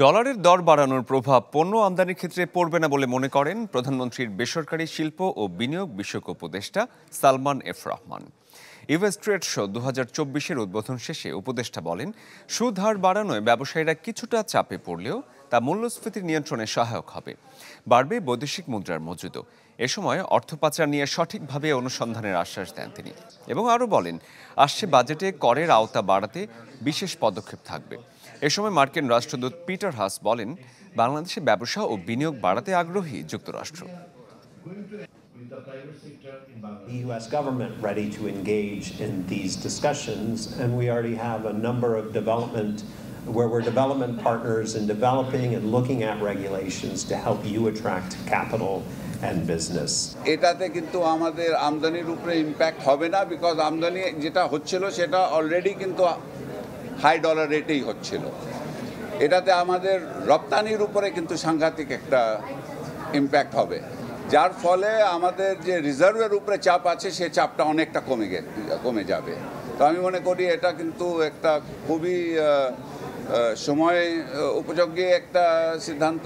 ডলারের দর বাড়ানোর প্রভাব পণ্য আমদানির ক্ষেত্রে পড়বে না বলে মনে করেন প্রধানমন্ত্রীর বেসরকারি শিল্প ও বিনিয়োগ বিষয়ক উপদেষ্টা Salman F Rahman US trade show দু হাজার চব্বিশের উদ্বোধন শেষে উপদেষ্টা বলেন সুদ হার বাড়ানোয় ব্যবসায়ীরা কিছুটা চাপে পড়লেও তা মূল্যস্ফীতি নিয়ন্ত্রণে সহায়ক হবে বাড়বে বৈদেশিক মুদ্রার মজুদ এ সময় অর্থ পাচার নিয়ে সঠিকভাবে অনুসন্ধানের আশ্বাস দেন তিনি এবং আরও বলেন আসছে বাজেটে করের আওতা বাড়াতে বিশেষ পদক্ষেপ থাকবে এ সময় মার্কিন রাষ্ট্রদূত পিটার হাস বলেন বাংলাদেশে ব্যবসা ও বিনিয়োগ বাড়াতে আগ্রহী যুক্তরাষ্ট্র The U.S. government ready to engage in these discussions, and we already have a number of development where we're development partners in developing and looking at regulations to help you attract capital and business. এটাতে কিন্তু আমাদের আমদানির উপরে impact হবে না because আমদানি যেটা হচ্ছিল সেটা অলরেডি কিন্তু হাই ডলার রেটেই হচ্ছিল এটাতে আমাদের রপ্তানির উপরে কিন্তু সাংঘাতিক একটা ইম্প্যাক্ট হবে যার ফলে আমাদের যে রিজার্ভের উপরে চাপ আছে সে চাপটা অনেকটা কমে গে কমে যাবে তো আমি মনে করি এটা কিন্তু একটা খুবই সময় উপযোগী একটা সিদ্ধান্ত